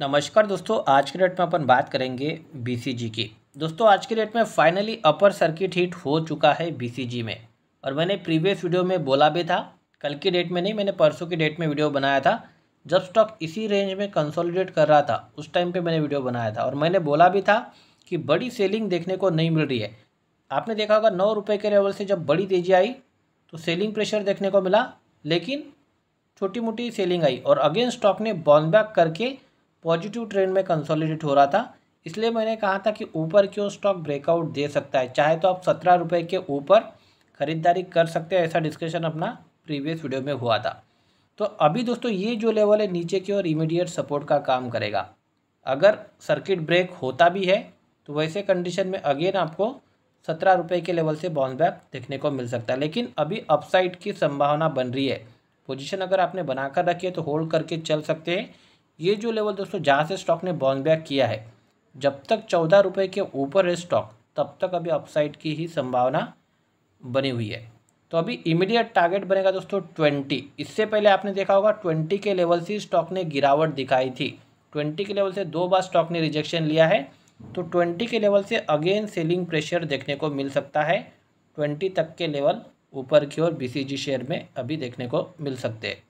नमस्कार दोस्तों आज के डेट में अपन बात करेंगे बीसीजी की दोस्तों आज के डेट में फाइनली अपर सर्किट हीट हो चुका है बीसीजी में और मैंने प्रीवियस वीडियो में बोला भी था कल की डेट में नहीं मैंने परसों की डेट में वीडियो बनाया था जब स्टॉक इसी रेंज में कंसोलिडेट कर रहा था उस टाइम पर मैंने वीडियो बनाया था और मैंने बोला भी था कि बड़ी सेलिंग देखने को नहीं मिल रही है आपने देखा होगा नौ रुपये के लेवल से जब बड़ी तेजी आई तो सेलिंग प्रेशर देखने को मिला लेकिन छोटी मोटी सेलिंग आई और अगेन स्टॉक ने बाउंस बैक करके पॉजिटिव ट्रेंड में कंसोलिडेट हो रहा था इसलिए मैंने कहा था कि ऊपर क्यों स्टॉक ब्रेकआउट दे सकता है चाहे तो आप सत्रह रुपये के ऊपर खरीदारी कर सकते हैं ऐसा डिस्कशन अपना प्रीवियस वीडियो में हुआ था तो अभी दोस्तों ये जो लेवल है नीचे की ओर इमीडिएट सपोर्ट का काम करेगा अगर सर्किट ब्रेक होता भी है तो वैसे कंडीशन में अगेन आपको सत्रह रुपये के लेवल से बाउंस बैक देखने को मिल सकता है लेकिन अभी अपसाइड की संभावना बन रही है पोजीशन अगर आपने बनाकर रखी है तो होल्ड करके चल सकते हैं ये जो लेवल दोस्तों जहाँ से स्टॉक ने बाउंस बैक किया है जब तक चौदह रुपये के ऊपर है स्टॉक तब तक अभी अपसाइड की ही संभावना बनी हुई है तो अभी इमीडिएट टारगेट बनेगा दोस्तों ट्वेंटी इससे पहले आपने देखा होगा ट्वेंटी के लेवल से स्टॉक ने गिरावट दिखाई थी ट्वेंटी के लेवल से दो बार स्टॉक ने रिजेक्शन लिया है तो ट्वेंटी के लेवल से अगेन सेलिंग प्रेशर देखने को मिल सकता है ट्वेंटी तक के लेवल ऊपर की ओर बी शेयर में अभी देखने को मिल सकते हैं